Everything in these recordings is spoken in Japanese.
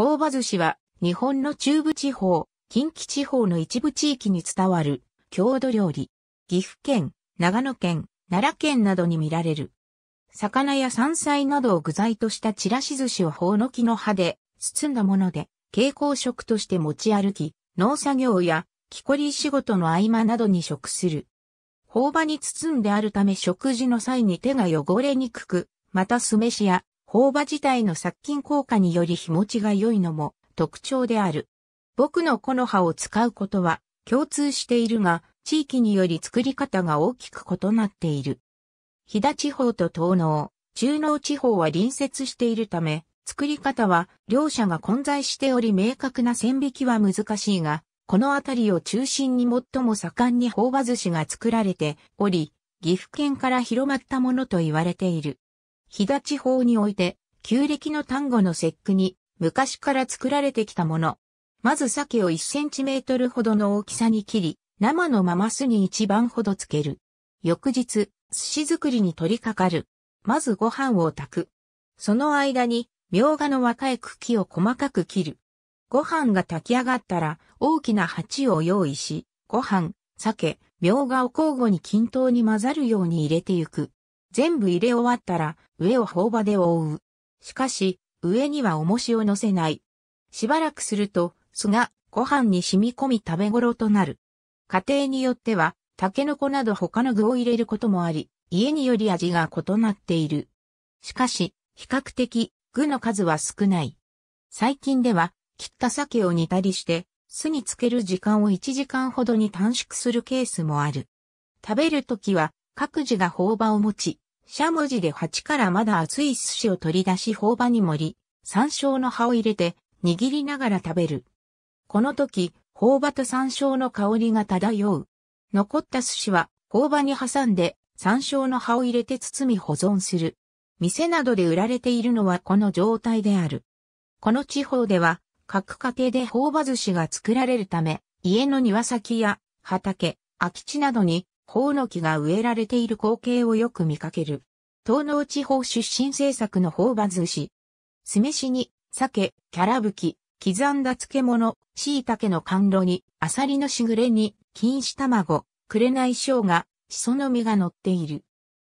朴葉寿司は、日本の中部地方、近畿地方の一部地域に伝わる、郷土料理。岐阜県、長野県、奈良県などに見られる。魚や山菜などを具材としたちらし寿司をほうの木の葉で包んだもので、蛍光食として持ち歩き、農作業や木こり仕事の合間などに食する。朴葉に包んであるため食事の際に手が汚れにくく、また酢飯や頬葉自体の殺菌効果により日持ちが良いのも特徴である。僕の木の葉を使うことは共通しているが、地域により作り方が大きく異なっている。飛騨地方と東農、中農地方は隣接しているため、作り方は両者が混在しており明確な線引きは難しいが、この辺りを中心に最も盛んに頬葉寿司が作られており、岐阜県から広まったものと言われている。日立法において、旧暦の単語の節句に、昔から作られてきたもの。まず鮭を1センチメートルほどの大きさに切り、生のまま酢に一番ほどつける。翌日、寿司作りに取り掛かる。まずご飯を炊く。その間に、苗画の若い茎を細かく切る。ご飯が炊き上がったら、大きな鉢を用意し、ご飯、鮭、苗画を交互に均等に混ざるように入れてゆく。全部入れ終わったら、上を頬場で覆う。しかし、上には重しを乗せない。しばらくすると、酢がご飯に染み込み食べ頃となる。家庭によっては、タケノコなど他の具を入れることもあり、家により味が異なっている。しかし、比較的、具の数は少ない。最近では、切った鮭を煮たりして、酢につける時間を1時間ほどに短縮するケースもある。食べるときは、各自が頬場を持ち、しゃもじで鉢からまだ熱い寿司を取り出し頬場に盛り、山椒の葉を入れて、握りながら食べる。この時、頬場と山椒の香りが漂う。残った寿司は、頬場に挟んで、山椒の葉を入れて包み保存する。店などで売られているのはこの状態である。この地方では、各家庭で頬場寿司が作られるため、家の庭先や畑、空き地などにホオノキが植えられている光景をよく見かける。東農地方出身政作のホーバ寿司。酢飯に、鮭、キャラブキ、刻んだ漬物、椎茸の甘露に、アサリのしぐれに、錦糸卵、紅生姜、シソの実が乗っている。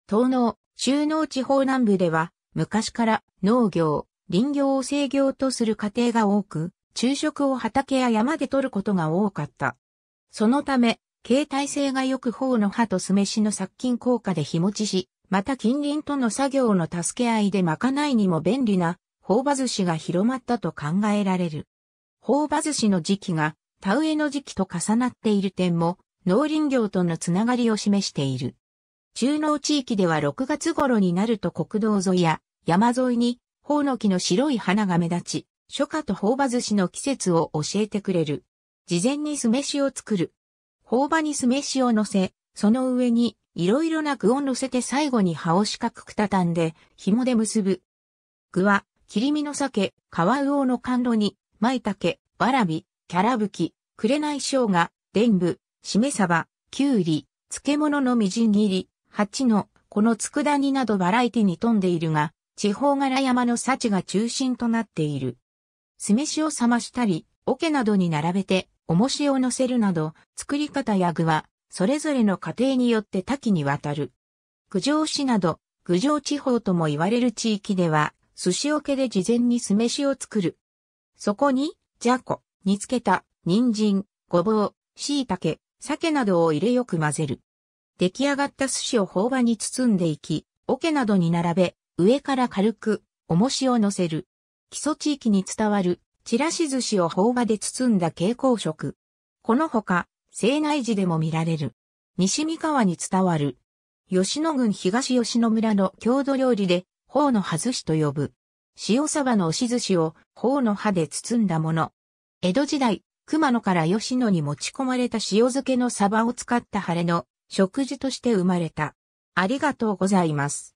東農、中農地方南部では、昔から農業、林業を制業とする家庭が多く、昼食を畑や山で取ることが多かった。そのため、携帯性が良く頬の歯と酢飯の殺菌効果で日持ちし、また近隣との作業の助け合いでまかないにも便利な、頬葉寿司が広まったと考えられる。頬葉寿司の時期が、田植えの時期と重なっている点も、農林業とのつながりを示している。中農地域では6月頃になると国道沿いや山沿いに、頬の木の白い花が目立ち、初夏と頬葉寿司の季節を教えてくれる。事前に酢飯を作る。朴葉に酢飯を乗せ、その上にいろいろな具を乗せて最後に葉を四角くたたんで紐で結ぶ。具は切り身の酒、皮魚の甘露に、舞茸、わらび、キャラブキ、紅生姜、伝部、しめ鯖、きゅうり、漬物のみじん切り、蜂の、この佃煮などバラエティに富んでいるが、地方柄山の幸が中心となっている。酢飯を冷ましたり、桶などに並べて、重しを乗せるなど、作り方や具は、それぞれの家庭によって多岐にわたる。九条市など、九条地方とも言われる地域では、寿司桶で事前に酢飯を作る。そこに、じゃこ、煮つけた、人参、ごぼう、椎茸、鮭などを入れよく混ぜる。出来上がった寿司を頬場に包んでいき、桶などに並べ、上から軽く、重しを乗せる。基礎地域に伝わるちらし寿司を頬場で包んだ蛍光色。このほか、西内寺でも見られる。西三河に伝わる。吉野郡東吉野村の郷土料理で、頬の葉寿司と呼ぶ。塩サバの押し寿司を頬の葉で包んだもの。江戸時代、熊野から吉野に持ち込まれた塩漬けのサバを使った晴れの食事として生まれた。ありがとうございます。